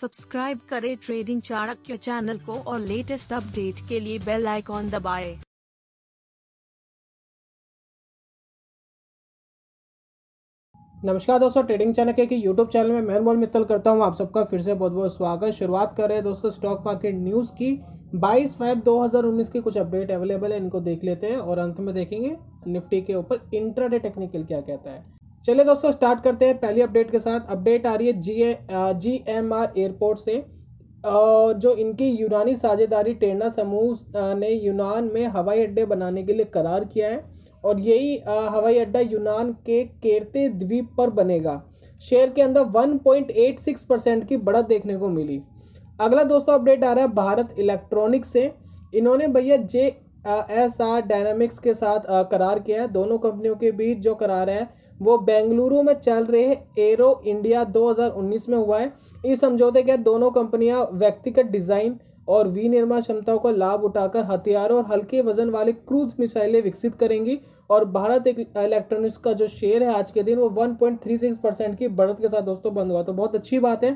subscribe करें trading Chanakya channel को और लेटेस्ट अपडेट के लिए बेल आइकॉन दबाए नमस्कार दोस्तों ट्रेडिंग चाणक्य के यूट्यूब चैनल में मैं मोल मित्तल करता हूं आप सबका फिर से बहुत बहुत स्वागत शुरुआत कर रहे हैं दोस्तों स्टॉक मार्केट न्यूज़ की 22 फाइव 2019 की कुछ अपडेट अवेलेबल है इनको देख लेते हैं और अंत में देखेंगे निफ्टी के ऊपर इंट्राडे टेक्निकल क्या कहता है चलिए दोस्तों स्टार्ट करते हैं पहली अपडेट के साथ अपडेट आ रही है जी जी एम आर एयरपोर्ट से और जो इनकी यूनानी साझेदारी टेरना समूह ने यूनान में हवाई अड्डे बनाने के लिए करार किया है और यही हवाई अड्डा यूनान के केरते द्वीप पर बनेगा शेयर के अंदर 1.86 परसेंट की बढ़त देखने को मिली अगला दोस्तों अपडेट आ रहा है भारत इलेक्ट्रॉनिक्स से इन्होंने भैया जे एस आर डायनामिक्स के साथ करार किया है दोनों कंपनियों के बीच जो करार है वो बेंगलुरु में चल रहे एरो इंडिया 2019 में हुआ है इस समझौते के दोनों कंपनियां व्यक्तिगत डिज़ाइन और विनिर्माण क्षमताओं का लाभ उठाकर हथियारों और हल्के वजन वाले क्रूज मिसाइलें विकसित करेंगी और भारत इलेक्ट्रॉनिक्स का जो शेयर है आज के दिन वो 1.36 परसेंट की बढ़त के साथ दोस्तों बंद हुआ तो बहुत अच्छी बात है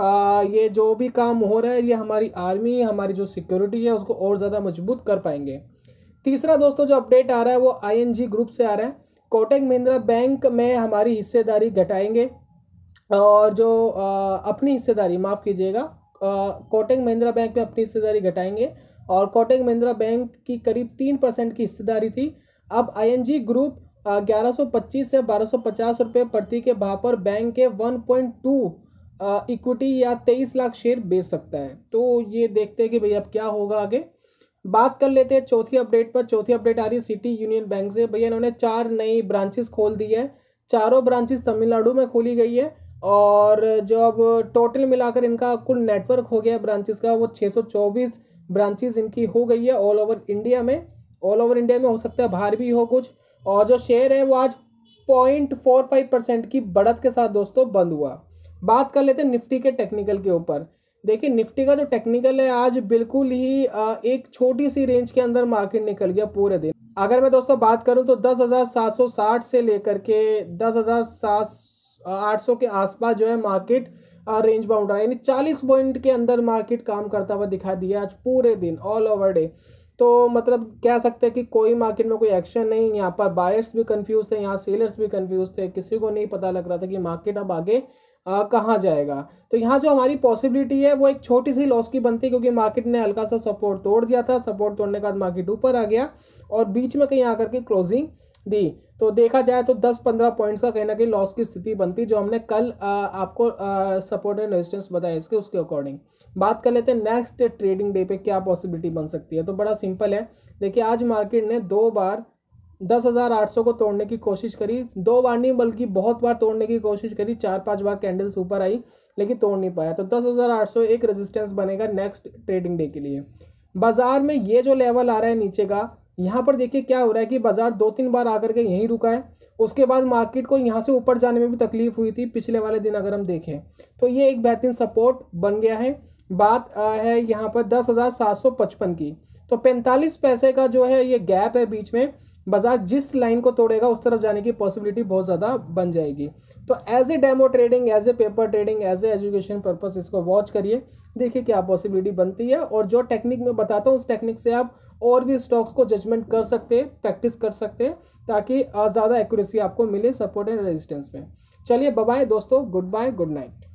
आ, ये जो भी काम हो रहा है ये हमारी आर्मी हमारी जो सिक्योरिटी है उसको और ज़्यादा मजबूत कर पाएंगे तीसरा दोस्तों जो अपडेट आ रहा है वो आई ग्रुप से आ रहा है कोटक महिंद्रा बैंक में हमारी हिस्सेदारी घटाएंगे और जो अपनी हिस्सेदारी माफ़ कीजिएगा कोटक महिंद्रा बैंक में अपनी हिस्सेदारी घटाएंगे और कोटक महिंद्रा बैंक की करीब तीन परसेंट की हिस्सेदारी थी अब आईएनजी ग्रुप ग्यारह सौ पच्चीस से बारह सौ पचास रुपये प्रति के भाव पर बैंक के वन पॉइंट टू इक्विटी या तेईस लाख शेयर बेच सकता है तो ये देखते हैं कि भाई अब क्या होगा आगे बात कर लेते हैं चौथी अपडेट पर चौथी अपडेट आ रही है सिटी यूनियन बैंक से भैया इन्होंने चार नई ब्रांचेस खोल दी है चारों ब्रांचेस तमिलनाडु में खोली गई है और जो अब टोटल मिलाकर इनका कुल नेटवर्क हो गया ब्रांचेस का वो छः सौ चौबीस ब्रांचेज इनकी हो गई है ऑल ओवर इंडिया में ऑल ओवर इंडिया में हो सकता है बाहर भी हो कुछ और जो शेयर है वो आज पॉइंट फोर फाइव परसेंट की बढ़त के साथ दोस्तों बंद हुआ बात कर लेते हैं निफ्टी के टेक्निकल के ऊपर देखिए निफ्टी का जो टेक्निकल है आज बिल्कुल ही एक छोटी सी रेंज के अंदर मार्केट निकल गया पूरे दिन अगर मैं दोस्तों बात करूं तो 10,760 से लेकर के 10,700 के आसपास जो है मार्केट रेंज बाउंड रहा यानी 40 पॉइंट के अंदर मार्केट काम करता हुआ दिखा दिया आज पूरे दिन ऑल ओवर डे तो मतलब कह सकते हैं कि कोई मार्केट में कोई एक्शन नहीं यहाँ पर बायर्स भी कंफ्यूज थे यहाँ सेलर्स भी कंफ्यूज थे किसी को नहीं पता लग रहा था कि मार्केट अब आगे कहाँ जाएगा तो यहाँ जो हमारी पॉसिबिलिटी है वो एक छोटी सी लॉस की बनती है क्योंकि मार्केट ने हल्का सा सपोर्ट तोड़ दिया था सपोर्ट तोड़ने के बाद मार्केट ऊपर आ गया और बीच में कहीं आकर के क्लोजिंग दी तो देखा जाए तो 10-15 पॉइंट्स का कहीं ना कहीं लॉस की स्थिति बनती जो हमने कल आ, आपको सपोर्ट एंड रेजिस्टेंस बताया इसके उसके अकॉर्डिंग बात कर लेते हैं नेक्स्ट ट्रेडिंग डे पे क्या पॉसिबिलिटी बन सकती है तो बड़ा सिंपल है देखिए आज मार्केट ने दो बार दस हज़ार आठ सौ को तोड़ने की कोशिश करी दो बार नहीं बल्कि बहुत बार तोड़ने की कोशिश करी चार पांच बार कैंडल्स ऊपर आई लेकिन तोड़ नहीं पाया तो दस हज़ार आठ सौ एक रेजिस्टेंस बनेगा नेक्स्ट ट्रेडिंग डे के लिए बाज़ार में ये जो लेवल आ रहा है नीचे का यहाँ पर देखिए क्या हो रहा है कि बाज़ार दो तीन बार आकर के यहीं रुका है उसके बाद मार्केट को यहाँ से ऊपर जाने में भी तकलीफ हुई थी पिछले वाले दिन अगर हम देखें तो ये एक बेहतरीन सपोर्ट बन गया है बात है यहाँ पर दस हज़ार सात सौ पचपन की तो पैंतालीस पैसे का जो है ये गैप है बीच में बाजार जिस लाइन को तोड़ेगा उस तरफ जाने की पॉसिबिलिटी बहुत ज़्यादा बन जाएगी तो as a demo trading as a paper trading as a education purpose इसको वॉच करिए देखिए क्या पॉसिबिलिटी बनती है और जो टेक्निक मैं बताता हूँ उस टेक्निक से आप और भी स्टॉक्स को जजमेंट कर सकते हैं प्रैक्टिस कर सकते हैं ताकि ज़्यादा एक्यूरेसी आपको मिले सपोर्ट एंड रेजिस्टेंस में चलिए बाय दोस्तों गुड बाय गुड नाइट